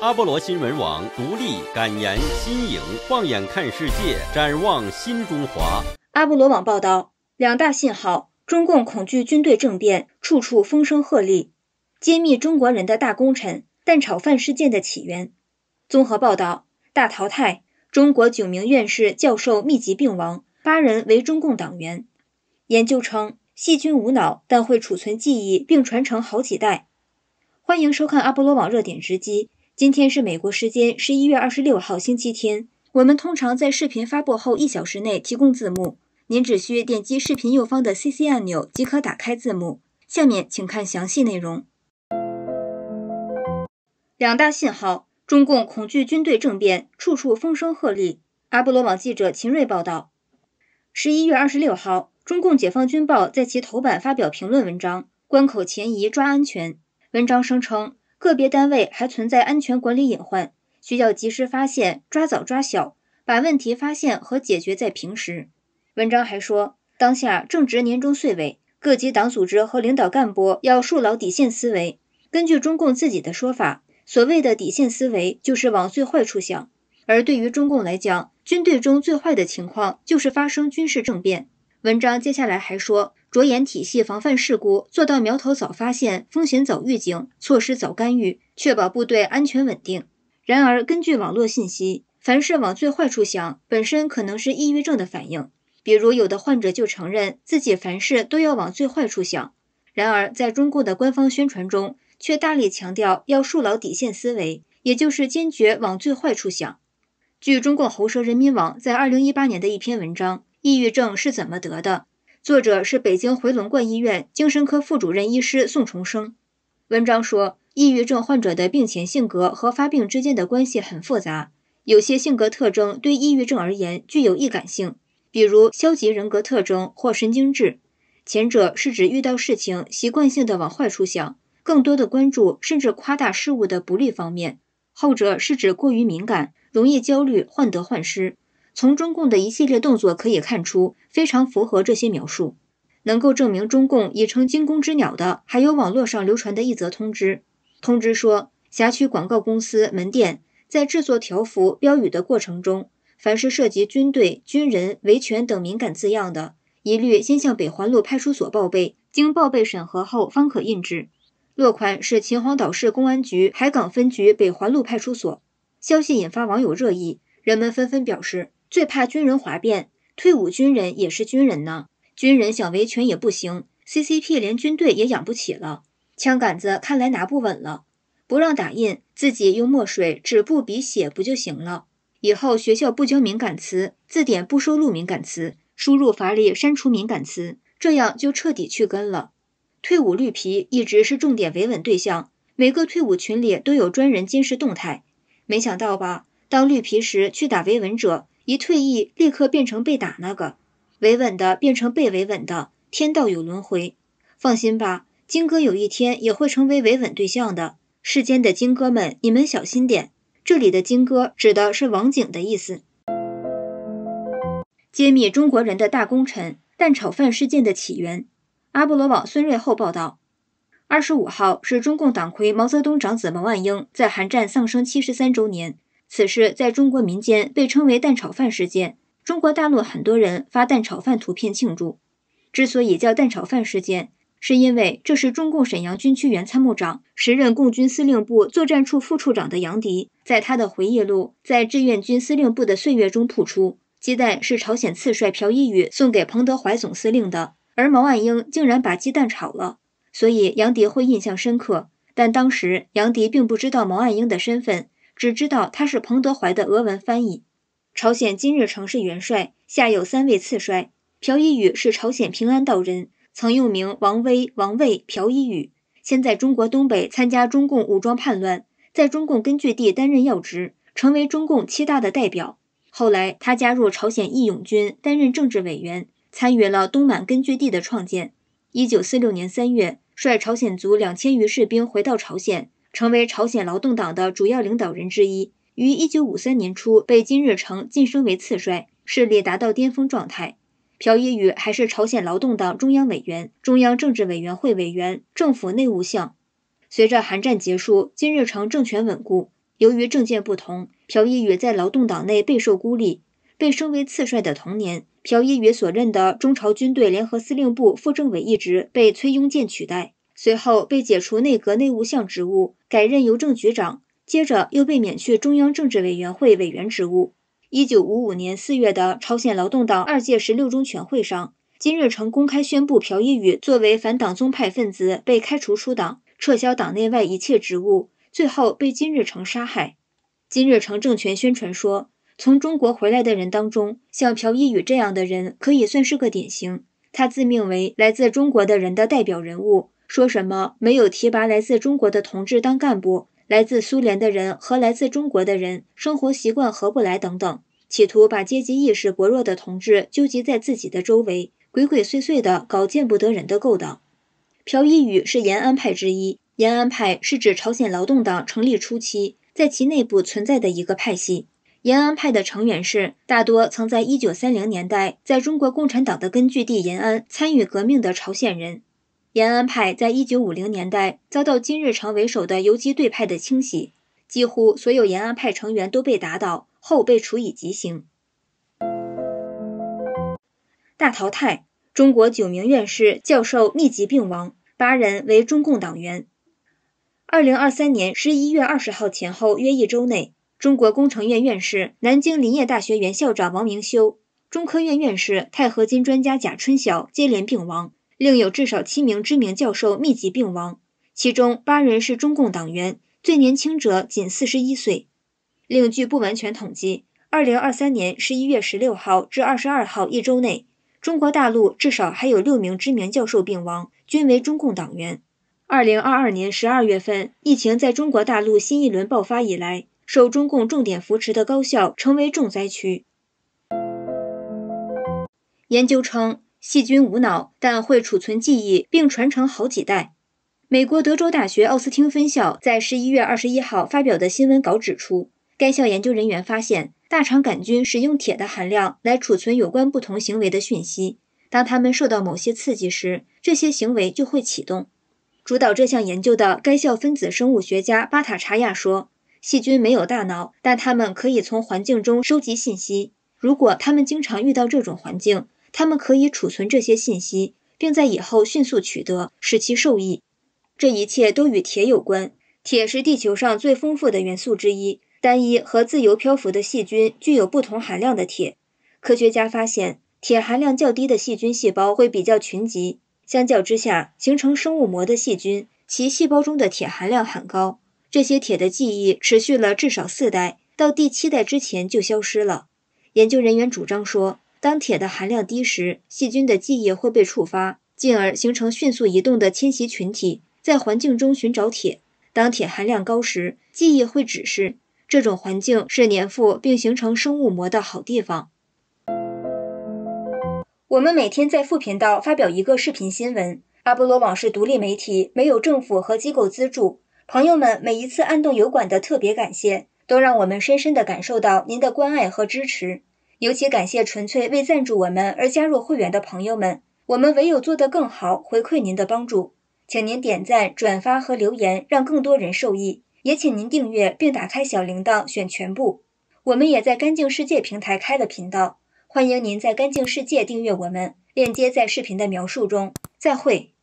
阿波罗新闻网独立感言新颖，放眼看世界，展望新中华。阿波罗网报道：两大信号，中共恐惧军队政变，处处风声鹤唳。揭秘中国人的大功臣，蛋炒饭事件的起源。综合报道：大淘汰，中国九名院士教授密集病亡，八人为中共党员。研究称，细菌无脑，但会储存记忆并传承好几代。欢迎收看阿波罗网热点直击。今天是美国时间十一月二十六号星期天。我们通常在视频发布后一小时内提供字幕，您只需点击视频右方的 CC 按钮即可打开字幕。下面请看详细内容。两大信号，中共恐惧军队政变，处处风声鹤唳。阿波罗网记者秦锐报道：十一月二十六号，中共解放军报在其头版发表评论文章《关口前移抓安全》。文章声称。个别单位还存在安全管理隐患，需要及时发现、抓早抓小，把问题发现和解决在平时。文章还说，当下正值年终岁尾，各级党组织和领导干部要树牢底线思维。根据中共自己的说法，所谓的底线思维就是往最坏处想。而对于中共来讲，军队中最坏的情况就是发生军事政变。文章接下来还说。着眼体系防范事故，做到苗头早发现、风险早预警、措施早干预，确保部队安全稳定。然而，根据网络信息，凡事往最坏处想本身可能是抑郁症的反应，比如有的患者就承认自己凡事都要往最坏处想。然而，在中共的官方宣传中，却大力强调要树牢底线思维，也就是坚决往最坏处想。据中共喉舌人民网在二零一八年的一篇文章，《抑郁症是怎么得的》。作者是北京回龙观医院精神科副主任医师宋重生。文章说，抑郁症患者的病前性格和发病之间的关系很复杂，有些性格特征对抑郁症而言具有易感性，比如消极人格特征或神经质。前者是指遇到事情习惯性的往坏处想，更多的关注甚至夸大事物的不利方面；后者是指过于敏感，容易焦虑，患得患失。从中共的一系列动作可以看出，非常符合这些描述，能够证明中共已成惊弓之鸟的，还有网络上流传的一则通知。通知说，辖区广告公司门店在制作条幅标语的过程中，凡是涉及军队、军人、维权等敏感字样的，一律先向北环路派出所报备，经报备审核后方可印制。落款是秦皇岛市公安局海港分局北环路派出所。消息引发网友热议，人们纷纷表示。最怕军人哗变，退伍军人也是军人呢。军人想维权也不行。C C P 连军队也养不起了，枪杆子看来拿不稳了。不让打印，自己用墨水纸布笔写不就行了？以后学校不教敏感词，字典不收录敏感词，输入法里删除敏感词，这样就彻底去根了。退伍绿皮一直是重点维稳对象，每个退伍群里都有专人监视动态。没想到吧？当绿皮时去打维稳者。一退役，立刻变成被打那个；维稳的变成被维稳的。天道有轮回，放心吧，金哥有一天也会成为维稳对象的。世间的金哥们，你们小心点。这里的金哥指的是网警的意思。揭秘中国人的大功臣——蛋炒饭事件的起源。阿波罗网孙瑞厚报道：二十五号是中共党魁毛泽东长子毛岸英在韩战丧生七十三周年。此事在中国民间被称为“蛋炒饭事件”。中国大陆很多人发蛋炒饭图片庆祝。之所以叫“蛋炒饭事件”，是因为这是中共沈阳军区原参谋长、时任共军司令部作战处副处长的杨迪，在他的回忆录《在志愿军司令部的岁月》中吐出：鸡蛋是朝鲜次帅朴一宇送给彭德怀总司令的，而毛岸英竟然把鸡蛋炒了，所以杨迪会印象深刻。但当时杨迪并不知道毛岸英的身份。只知道他是彭德怀的俄文翻译。朝鲜今日城市元帅下有三位次帅。朴一宇是朝鲜平安道人，曾用名王威、王卫。朴一宇，先在中国东北参加中共武装叛乱，在中共根据地担任要职，成为中共七大的代表。后来他加入朝鲜义勇军，担任政治委员，参与了东满根据地的创建。一九四六年三月，率朝鲜族两千余士兵回到朝鲜。成为朝鲜劳动党的主要领导人之一，于一九五三年初被金日成晋升为次帅，势力达到巅峰状态。朴一禹还是朝鲜劳动党中央委员、中央政治委员会委员、政府内务相。随着韩战结束，金日成政权稳固，由于政见不同，朴一禹在劳动党内备受孤立。被升为次帅的同年，朴一禹所任的中朝军队联合司令部副政委一职被崔庸健取代。随后被解除内阁内务相职务，改任邮政局长。接着又被免去中央政治委员会委员职务。一九五五年四月的朝鲜劳动党二届十六中全会上，金日成公开宣布朴一宇作为反党宗派分子被开除出党，撤销党内外一切职务。最后被金日成杀害。金日成政权宣传说，从中国回来的人当中，像朴一宇这样的人可以算是个典型。他自命为来自中国的人的代表人物。说什么没有提拔来自中国的同志当干部，来自苏联的人和来自中国的人生活习惯合不来等等，企图把阶级意识薄弱的同志纠集在自己的周围，鬼鬼祟祟的搞见不得人的勾当。朴一禹是延安派之一，延安派是指朝鲜劳动党成立初期在其内部存在的一个派系。延安派的成员是大多曾在1930年代在中国共产党的根据地延安参与革命的朝鲜人。延安派在一九五零年代遭到金日成为首的游击队派的清洗，几乎所有延安派成员都被打倒后被处以极刑。大淘汰，中国九名院士、教授密集病亡，八人为中共党员。二零二三年十一月二十号前后约一周内，中国工程院院士、南京林业大学原校长王明修，中科院院士、钛合金专家贾春晓接连病亡。另有至少七名知名教授密集病亡，其中八人是中共党员，最年轻者仅四十一岁。另据不完全统计，二零二三年十一月十六号至二十二号一周内，中国大陆至少还有六名知名教授病亡，均为中共党员。二零二二年十二月份，疫情在中国大陆新一轮爆发以来，受中共重点扶持的高校成为重灾区。研究称。细菌无脑，但会储存记忆并传承好几代。美国德州大学奥斯汀分校在十一月二十一号发表的新闻稿指出，该校研究人员发现，大肠杆菌使用铁的含量来储存有关不同行为的讯息。当它们受到某些刺激时，这些行为就会启动。主导这项研究的该校分子生物学家巴塔查亚说：“细菌没有大脑，但它们可以从环境中收集信息。如果它们经常遇到这种环境，”它们可以储存这些信息，并在以后迅速取得，使其受益。这一切都与铁有关。铁是地球上最丰富的元素之一。单一和自由漂浮的细菌具有不同含量的铁。科学家发现，铁含量较低的细菌细胞会比较群集。相较之下，形成生物膜的细菌，其细胞中的铁含量很高。这些铁的记忆持续了至少四代，到第七代之前就消失了。研究人员主张说。当铁的含量低时，细菌的记忆会被触发，进而形成迅速移动的迁徙群体，在环境中寻找铁。当铁含量高时，记忆会指示这种环境是粘附并形成生物膜的好地方。我们每天在副频道发表一个视频新闻。阿波罗网是独立媒体，没有政府和机构资助。朋友们，每一次按动油管的特别感谢，都让我们深深地感受到您的关爱和支持。尤其感谢纯粹为赞助我们而加入会员的朋友们，我们唯有做得更好回馈您的帮助，请您点赞、转发和留言，让更多人受益。也请您订阅并打开小铃铛，选全部。我们也在干净世界平台开了频道，欢迎您在干净世界订阅我们，链接在视频的描述中。再会。